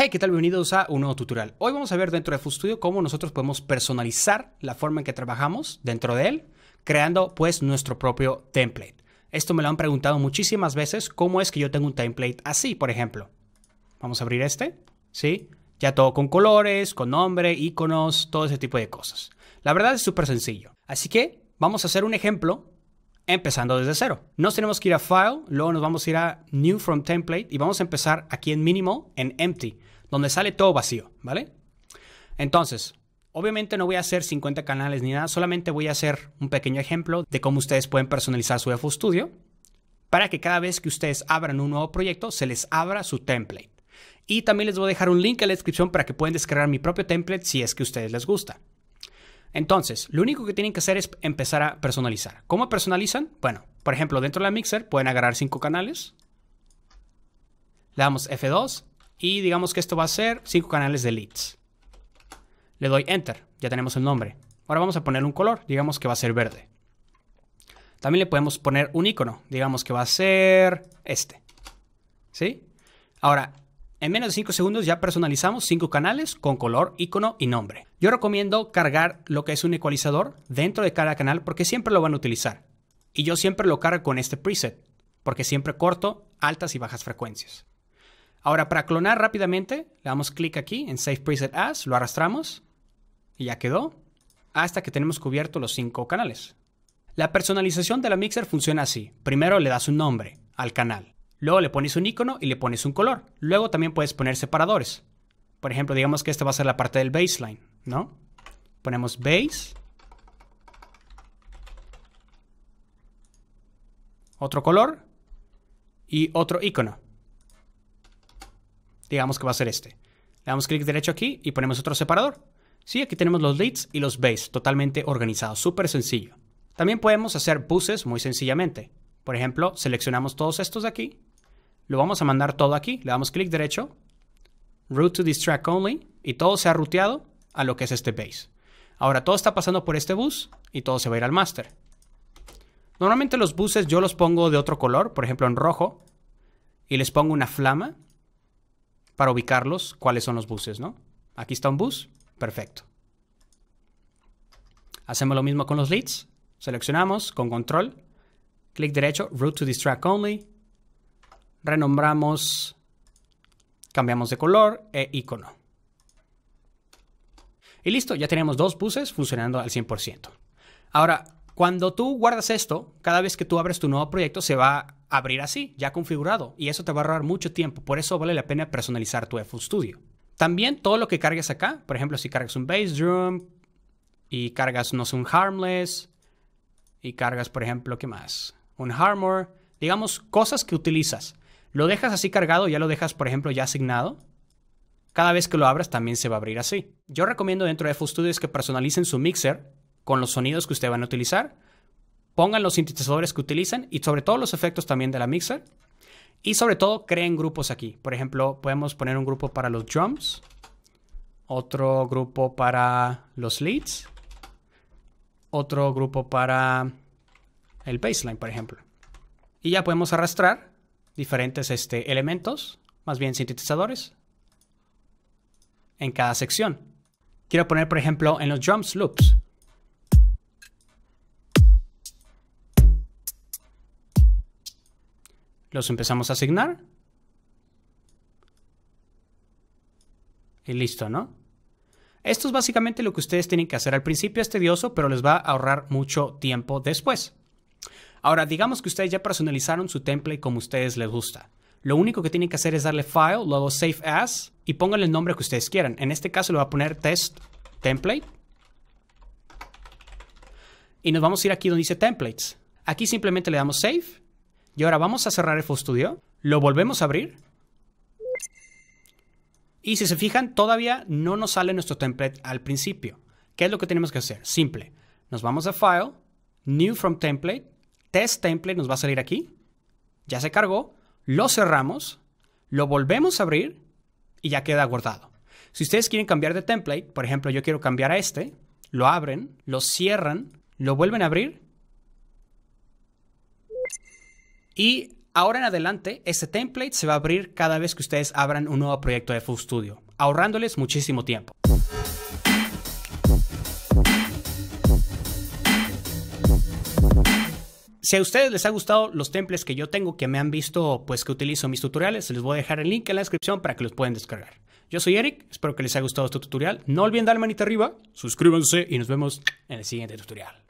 Hey, ¿qué tal? Bienvenidos a un nuevo tutorial. Hoy vamos a ver dentro de Studio cómo nosotros podemos personalizar la forma en que trabajamos dentro de él, creando pues nuestro propio template. Esto me lo han preguntado muchísimas veces, cómo es que yo tengo un template así, por ejemplo. Vamos a abrir este, ¿sí? Ya todo con colores, con nombre, iconos, todo ese tipo de cosas. La verdad es súper sencillo. Así que vamos a hacer un ejemplo empezando desde cero. Nos tenemos que ir a File, luego nos vamos a ir a New from Template y vamos a empezar aquí en mínimo en Empty, donde sale todo vacío, ¿vale? Entonces, obviamente no voy a hacer 50 canales ni nada, solamente voy a hacer un pequeño ejemplo de cómo ustedes pueden personalizar su FO Studio para que cada vez que ustedes abran un nuevo proyecto se les abra su template. Y también les voy a dejar un link en la descripción para que puedan descargar mi propio template si es que a ustedes les gusta. Entonces, lo único que tienen que hacer es empezar a personalizar. ¿Cómo personalizan? Bueno, por ejemplo, dentro de la Mixer pueden agarrar cinco canales. Le damos F2 y digamos que esto va a ser cinco canales de leads. Le doy Enter, ya tenemos el nombre. Ahora vamos a poner un color, digamos que va a ser verde. También le podemos poner un icono, digamos que va a ser este. ¿Sí? Ahora, en menos de 5 segundos ya personalizamos cinco canales con color, icono y nombre. Yo recomiendo cargar lo que es un ecualizador dentro de cada canal porque siempre lo van a utilizar. Y yo siempre lo cargo con este preset, porque siempre corto altas y bajas frecuencias. Ahora, para clonar rápidamente, le damos clic aquí en Save Preset As, lo arrastramos y ya quedó, hasta que tenemos cubierto los cinco canales. La personalización de la mixer funciona así. Primero le das un nombre al canal, luego le pones un icono y le pones un color. Luego también puedes poner separadores. Por ejemplo, digamos que esta va a ser la parte del baseline. ¿no? Ponemos base. Otro color. Y otro icono. Digamos que va a ser este. Le damos clic derecho aquí y ponemos otro separador. Sí, aquí tenemos los leads y los base totalmente organizados. Súper sencillo. También podemos hacer buses muy sencillamente. Por ejemplo, seleccionamos todos estos de aquí. Lo vamos a mandar todo aquí. Le damos clic derecho. Route to this track only. Y todo se ha ruteado a lo que es este base. Ahora todo está pasando por este bus y todo se va a ir al master. Normalmente los buses yo los pongo de otro color, por ejemplo en rojo, y les pongo una flama para ubicarlos cuáles son los buses, ¿no? Aquí está un bus, perfecto. Hacemos lo mismo con los leads, seleccionamos con control, clic derecho, route to distract only, renombramos, cambiamos de color e icono. Y listo, ya tenemos dos buses funcionando al 100%. Ahora, cuando tú guardas esto, cada vez que tú abres tu nuevo proyecto se va a abrir así, ya configurado, y eso te va a ahorrar mucho tiempo, por eso vale la pena personalizar tu FU Studio. También todo lo que cargues acá, por ejemplo, si cargas un bass drum y cargas, no sé, un harmless y cargas, por ejemplo, ¿qué más? Un harmor, digamos, cosas que utilizas. Lo dejas así cargado, ya lo dejas, por ejemplo, ya asignado cada vez que lo abras también se va a abrir así. Yo recomiendo dentro de FL Studios que personalicen su mixer con los sonidos que ustedes van a utilizar, pongan los sintetizadores que utilicen y sobre todo los efectos también de la mixer. Y sobre todo creen grupos aquí. Por ejemplo, podemos poner un grupo para los drums, otro grupo para los leads, otro grupo para el baseline, por ejemplo. Y ya podemos arrastrar diferentes este, elementos, más bien sintetizadores, en cada sección. Quiero poner, por ejemplo, en los drums loops. Los empezamos a asignar. Y listo, ¿no? Esto es básicamente lo que ustedes tienen que hacer. Al principio es tedioso, pero les va a ahorrar mucho tiempo después. Ahora, digamos que ustedes ya personalizaron su template como a ustedes les gusta. Lo único que tienen que hacer es darle File, luego Save As y pónganle el nombre que ustedes quieran. En este caso le voy a poner Test Template. Y nos vamos a ir aquí donde dice Templates. Aquí simplemente le damos Save. Y ahora vamos a cerrar Full Studio. Lo volvemos a abrir. Y si se fijan, todavía no nos sale nuestro template al principio. ¿Qué es lo que tenemos que hacer? Simple. Nos vamos a File, New from Template, Test Template nos va a salir aquí. Ya se cargó lo cerramos, lo volvemos a abrir y ya queda guardado. Si ustedes quieren cambiar de template, por ejemplo, yo quiero cambiar a este, lo abren, lo cierran, lo vuelven a abrir y ahora en adelante este template se va a abrir cada vez que ustedes abran un nuevo proyecto de Studio, ahorrándoles muchísimo tiempo. Si a ustedes les ha gustado los templates que yo tengo, que me han visto, pues que utilizo mis tutoriales, les voy a dejar el link en la descripción para que los puedan descargar. Yo soy Eric, espero que les haya gustado este tutorial. No olviden darle manita arriba, suscríbanse y nos vemos en el siguiente tutorial.